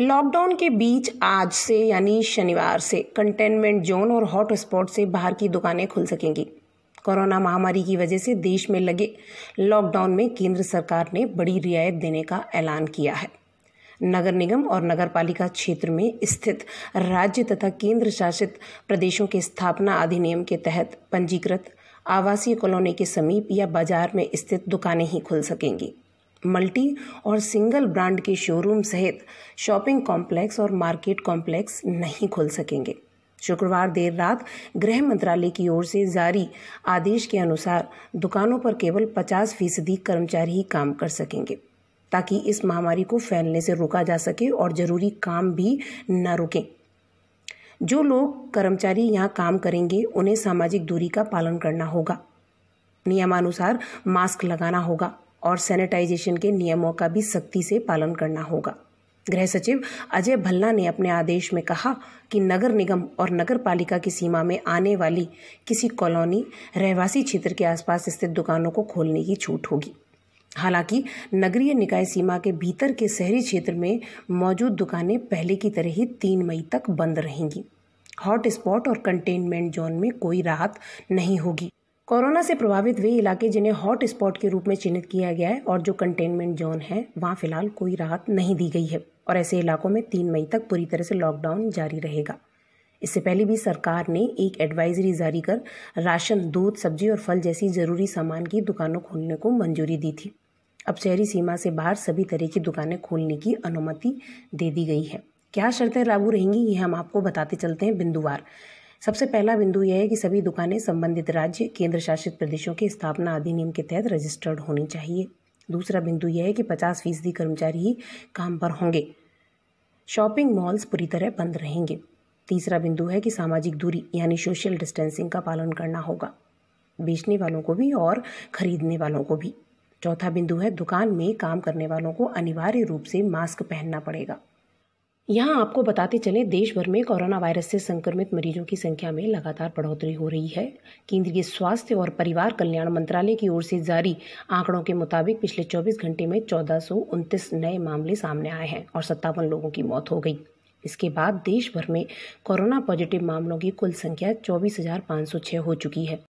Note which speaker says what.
Speaker 1: lockdown के बीच आज से यानी शनिवार से कंटेनमेंट जोन और हॉट स्पॉट से बाहर की दुकानें खुल सकेंगी कोरोना महामारी की वजह से देश में लगे लॉकडाउन में केंद्र सरकार ने बड़ी रियायत देने का ऐलान किया है नगर निगम और नगर पालिका क्षेत्र में स्थित राज्य तथा केंद्र शासित प्रदेशों के स्थापना अधिनियम के तहत पंजीकृत आवासीय कॉलोनी के समीप या बाजार में स्थित दुकानें ही खुल सकेंगी मल्टी और सिंगल ब्रांड के शोरूम सहित शॉपिंग कॉम्प्लेक्स और मार्केट कॉम्प्लेक्स नहीं खोल सकेंगे शुक्रवार देर रात गृह मंत्रालय की ओर से जारी आदेश के अनुसार दुकानों पर केवल 50 फीसदी कर्मचारी ही काम कर सकेंगे ताकि इस महामारी को फैलने से रोका जा सके और जरूरी काम भी न रुकें जो लोग कर्मचारी यहाँ काम करेंगे उन्हें सामाजिक दूरी का पालन करना होगा नियमानुसार मास्क लगाना होगा और सैनिटाइजेशन के नियमों का भी सख्ती से पालन करना होगा गृह सचिव अजय भल्ला ने अपने आदेश में कहा कि नगर निगम और नगर पालिका की सीमा में आने वाली किसी कॉलोनी रहवासी क्षेत्र के आसपास स्थित दुकानों को खोलने की छूट होगी हालांकि नगरीय निकाय सीमा के भीतर के शहरी क्षेत्र में मौजूद दुकानें पहले की तरह ही तीन मई तक बंद रहेंगी हॉटस्पॉट और कंटेनमेंट जोन में कोई राहत नहीं होगी कोरोना से प्रभावित वे इलाके जिन्हें हॉट स्पॉट के रूप में चिन्हित किया गया है और जो कंटेनमेंट जोन है वहाँ फिलहाल कोई राहत नहीं दी गई है और ऐसे इलाकों में तीन मई तक पूरी तरह से लॉकडाउन जारी रहेगा इससे पहले भी सरकार ने एक एडवाइजरी जारी कर राशन दूध सब्जी और फल जैसी जरूरी सामान की दुकानों खोलने को मंजूरी दी थी अब शहरी सीमा से बाहर सभी तरह की दुकानें खोलने की अनुमति दे दी गई है क्या शर्तें लागू रहेंगी ये हम आपको बताते चलते हैं बिंदुवार सबसे पहला बिंदु यह है कि सभी दुकानें संबंधित राज्य केंद्र शासित प्रदेशों के स्थापना अधिनियम के तहत रजिस्टर्ड होनी चाहिए दूसरा बिंदु यह है कि पचास फीसदी कर्मचारी ही काम पर होंगे शॉपिंग मॉल्स पूरी तरह बंद रहेंगे तीसरा बिंदु है कि सामाजिक दूरी यानी सोशल डिस्टेंसिंग का पालन करना होगा बेचने वालों को भी और खरीदने वालों को भी चौथा बिंदु है दुकान में काम करने वालों को अनिवार्य रूप से मास्क पहनना पड़ेगा यहाँ आपको बताते चलें देश भर में कोरोना वायरस से संक्रमित मरीजों की संख्या में लगातार बढ़ोतरी हो रही है केंद्रीय स्वास्थ्य और परिवार कल्याण मंत्रालय की ओर से जारी आंकड़ों के मुताबिक पिछले 24 घंटे में चौदह नए मामले सामने आए हैं और सत्तावन लोगों की मौत हो गई इसके बाद देश भर में कोरोना पॉजिटिव मामलों की कुल संख्या चौबीस हो चुकी है